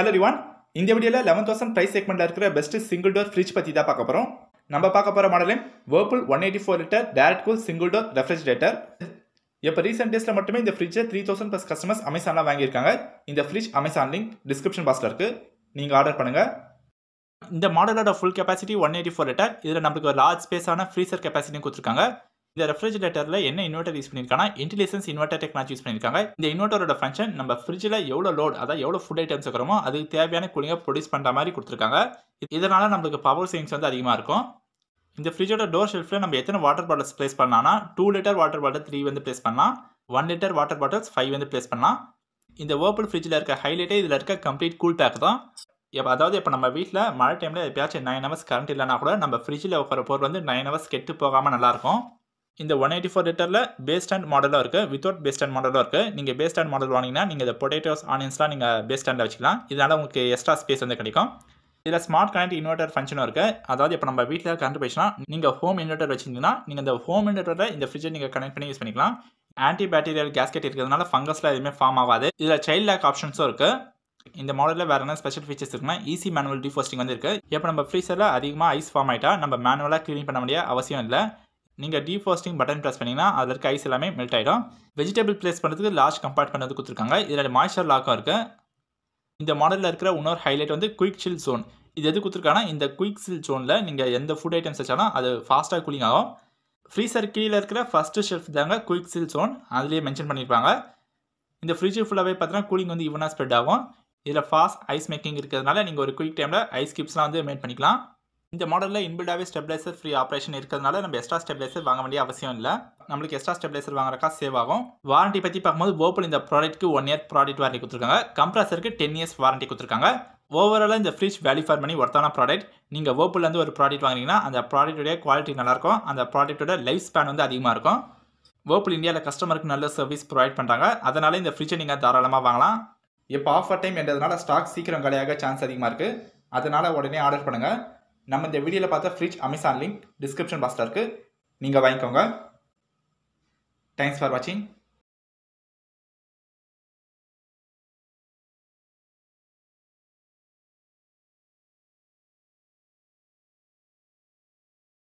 hello ரிவான் இந்த வீடியோவில் eleven thousand price செக்மெண்ட்டில் இருக்கிற பெஸ்ட் சிங்கிள் டோர் ஃப்ரிட்ஜ் பற்றி தான் பார்க்க போகிறோம் நம்ம பார்க்க போகிற மாடலே Whirlpool one eighty four litre direct cool single door refrigerator இப்போ ரீசெண்ட் டேஸில் மட்டுமே இந்த ஃப்ரிட்ஜை த்ரீ தௌசண்ட் ப்ளஸ் கஸ்டமர்ஸ் அமேசானில் வாங்கியிருக்காங்க இந்த ஃப்ரிட்ஜ் அமேசான் லிங்க் டிஸ்கிரிப்ஷன் பாக்ஸில் இருக்குது நீங்கள் ஆர்டர் பண்ணுங்கள் இந்த மாடலோட full capacity one eighty four litre இதில் நம்மளுக்கு ஒரு லார்ஜ் ஸ்பேஸான ஃப்ரீசர் கெப்பாசிட்டியும் கொடுத்துருக்காங்க இந்த ரெஃப்ரிஜிரேட்டரில் என்ன இன்வெர்டர் யூஸ் பண்ணியிருக்காங்க இன்டெலிஜென்ஸ் இன்வெர்டர் டெக்னாலஜி யூஸ் பண்ணியிருக்காங்க இந்த இன்வெர்டரோட ஃபங்க்ஷன் நம்ம ஃப்ரிட்ஜில் எவ்வளோ லோட் அதாவது எவ்வளோ ஃபுட் ஐட்டம்ஸ் இருக்கிறோமோ அதுக்கு தேவையான கூலிங்காக ப்ரொடியூஸ் பண்ணுற மாதிரி கொடுத்துருக்காங்க இதனால் நம்மளுக்கு பவர் சேவிங்ஸ் வந்து அதிகமாக இருக்கும் இந்த ஃப்ரிட்ஜோட டோர் ஷெல்ஃபில் நம்ம எத்தனை வாட்டர் பாட்டில்ஸ் ப்ளேஸ் பண்ணலாம்னா two litre water bottle three வந்து ப்ளேஸ் பண்ணலாம் one litre water bottles five வந்து ப்ளேஸ் பண்ணலாம் இந்த ஓப்பல் ஃப்ரிட்ஜில் இருக்க ஹைலைட்டே இதில் இருக்க கம்ப்ளீட் கூல் பேக் தான் இப்போ அதாவது இப்போ நம்ம வீட்டில் மழை டைமில் எப்பயாச்சும் நைன் ஹவர்ஸ் கரண்ட் இல்லைனா கூட நம்ம ஃப்ரிட்ஜில் வைக்கிற பொருள் வந்து நைன் ஹவர்ஸ் கெட்டு போகாமல் நல்லாயிருக்கும் இந்த ஒன் எயிட்டி ஃபோர் லிட்டரில் பேஸ்ட் அண்ட் மாடலாக இருக்குது வித்தவுட் பேஸ்ட் அண்ட் மாடலாக இருக்குது நீங்கள் பேஸ்ட் அண்ட் மாடல் வாங்கினீங்கன்னா நீங்கள் இந்த பொட்டேட்டோஸ் ஆனியன்ஸ்லாம் நீங்கள் பேஸ்ட் அண்டில் வச்சுக்கலாம் இதனால் உங்களுக்கு எக்ஸ்ட்ரா ஸ்பேஸ் வந்து கிடைக்கும் இதில் ஸ்மார்ட் கனெக்ட் இன்வெர்ட்டர் ஃபங்க்ஷனும் இருக்குது அதாவது இப்போ நம்ம வீட்டில் கரண்ட் போயிடுச்சுன்னா நீங்கள் ஹோம் இன்வெர்ட்டர் வச்சிருந்தீங்கன்னா நீங்கள் இந்த ஹோம் இன்வெர்ட்டரில் இந்த ஃப்ரிட்ஜை நீங்கள் கனெக்ட் பண்ணி யூஸ் பண்ணிக்கலாம் ஆன்டி பேக்டீரியல் கேஸ்கெட் இருக்கிறதுனால ஃபங்கஸில் எதுவுமே ஃபார்ம் ஆகாது இதில் சைல்ட் லேக் ஆப்ஷன்ஸும் இருக்குது இந்த மாடலில் வேறு என்ன ஸ்பெஷல் ஃபீச்சர்ஸ் இருக்குன்னா ஈஸி மேனுவல் டிஃபோஸ்டிங் வந்து இருக்குது இப்போ நம்ம ஃப்ரீசரில் அதிகமாக ஐஸ் ஃபார்ம் ஆகிட்டால் நம்ம மேனுவலாக க்ளீன் பண்ண முடிய அவசியம் இல்லை நீங்கள் டீஃபாஸ்டிங் பட்டன் ப்ரெஸ் பண்ணிங்கன்னா அதற்கு ஐஸ் எல்லாமே மெல்ட் ஆகிடும் வெஜிடபிள் ப்ளேஸ் பண்ணுறதுக்கு லார்ஜ் கம்பார்ட்மெண்ட் கொடுத்துருக்காங்க இதில் மாய்ச்சர் லாக்கும் இருக்குது இந்த மாடலில் இருக்கிற இன்னொரு ஹைலைட் வந்து குயிக் சில் ஜோன் இது எது கொடுத்துருக்காங்கன்னா இந்த குயிக் சில் ஜோனில் நீங்கள் எந்த ஃபுட் ஐட்டம்ஸ் வச்சாலும் அது ஃபாஸ்ட்டாக கூலிங் ஆகும் ஃப்ரீசர் கீழே இருக்கிற ஃபஸ்ட்டு ஷெல்ஃப் தாங்க குயிக் சில் ஜோன் அதுலேயே மென்ஷன் பண்ணியிருப்பாங்க இந்த ஃப்ரிட்ஜு ஃபுல்லாகவே பார்த்தீங்கன்னா கூலிங் வந்து இவனாக ஸ்ப்ரெட் ஆகும் இதில் ஃபாஸ்ட் ஐஸ் மேக்கிங் இருக்கிறதுனால நீங்கள் ஒரு குயிக் டைமில் ஐஸ் கிப்ஸ்லாம் வந்து மேட் பண்ணிக்கலாம் இந்த மாடலில் இன்பில்டாகவே ஸ்டெபிளைசர் ஃப்ரீ ஆப்ரேஷன் இருக்கிறதுனால நம்ம எக்ஸ்ட்ரா ஸ்டெபிளைசர் வாங்க வேண்டிய அவசியம் இல்லை நம்மளுக்கு எக்ஸ்ட்ரா ஸ்டெபிளைசர் வாங்குறக்கா சேவ் ஆகும் வாரண்டி பற்றி பார்க்கும்போது ஓப்பல் இந்த ப்ராடக்ட்க்கு ஒன் இயர் ப்ராடக்ட் வாரண்டி கொடுத்துருக்காங்க கம்ப்ரஸருக்கு டென் இயர்ஸ் வாரண்டி கொடுத்துருக்காங்க ஓவராலாக இந்த ஃப்ரிட்ஜ் வேல்யூ ஃபார் மணி ஒருத்தான ப்ராடக்ட் நீங்கள் ஓப்பல்லேருந்து ஒரு ப்ராடக்ட் வாங்குறீங்கன்னா அந்த ப்ராடக்ட்டுடைய குவாலிட்டி நல்லாயிருக்கும் அந்த ப்ராடக்ட்டோட லைஃப் ஸ்பேன் வந்து அதிகமாக இருக்கும் ஓப்பல் இந்தியாவில் கஸ்டமருக்கு நல்ல சர்வீஸ் ப்ரொவைட் பண்ணுறாங்க அதனால் இந்த ஃப்ரிட்ஜை நீங்கள் தாராளமாக வாங்கலாம் இப்போ ஆஃபர் டைம் என்றதுனால ஸ்டாக் சீக்கிரம் கலையாக சான்ஸ் அதிகமாக இருக்குது அதனால் உடனே ஆர்டர் பண்ணுங்கள் நம்ம இந்த வீடியோவில் பார்த்தா ஃப்ரிட்ஜ் அமேசான் லிங்க் டிஸ்கிரிப்ஷன் பாக்ஸில் இருக்குது நீங்கள் வாங்கிக்கோங்க தேங்க்ஸ் ஃபார் வாட்சிங்